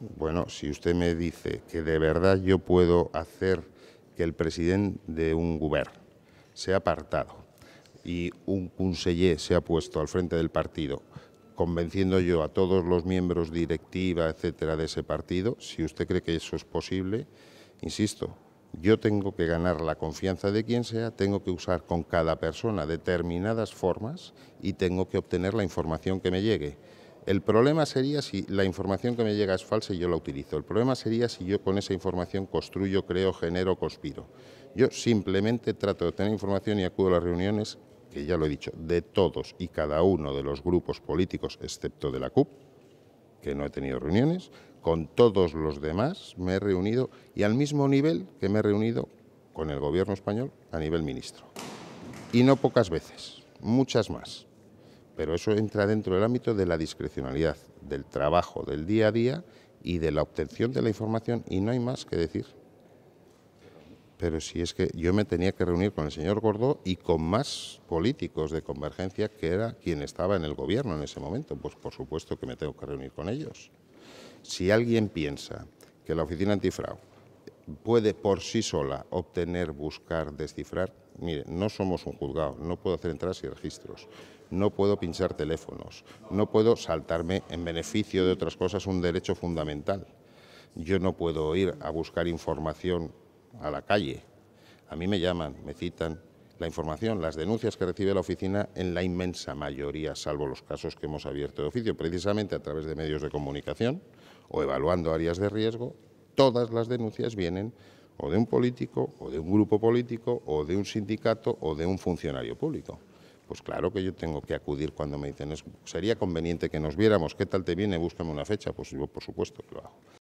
Bueno, si usted me dice que de verdad yo puedo hacer que el presidente de un gobierno sea apartado y un conseller ha puesto al frente del partido, convenciendo yo a todos los miembros directiva, etcétera, de ese partido, si usted cree que eso es posible, insisto, yo tengo que ganar la confianza de quien sea, tengo que usar con cada persona determinadas formas y tengo que obtener la información que me llegue. El problema sería si la información que me llega es falsa y yo la utilizo. El problema sería si yo con esa información construyo, creo, genero, conspiro. Yo simplemente trato de tener información y acudo a las reuniones, que ya lo he dicho, de todos y cada uno de los grupos políticos, excepto de la CUP, que no he tenido reuniones, con todos los demás me he reunido y al mismo nivel que me he reunido con el gobierno español a nivel ministro. Y no pocas veces, muchas más pero eso entra dentro del ámbito de la discrecionalidad, del trabajo, del día a día y de la obtención de la información y no hay más que decir. Pero si es que yo me tenía que reunir con el señor Gordó y con más políticos de convergencia que era quien estaba en el gobierno en ese momento, pues por supuesto que me tengo que reunir con ellos. Si alguien piensa que la oficina antifraude puede por sí sola obtener, buscar, descifrar, mire, no somos un juzgado, no puedo hacer entradas y registros, no puedo pinchar teléfonos, no puedo saltarme en beneficio de otras cosas un derecho fundamental. Yo no puedo ir a buscar información a la calle. A mí me llaman, me citan, la información, las denuncias que recibe la oficina en la inmensa mayoría, salvo los casos que hemos abierto de oficio, precisamente a través de medios de comunicación o evaluando áreas de riesgo, todas las denuncias vienen o de un político, o de un grupo político, o de un sindicato, o de un funcionario público. Pues claro que yo tengo que acudir cuando me dicen, sería conveniente que nos viéramos, ¿qué tal te viene? Búscame una fecha. Pues yo, por supuesto, que lo hago.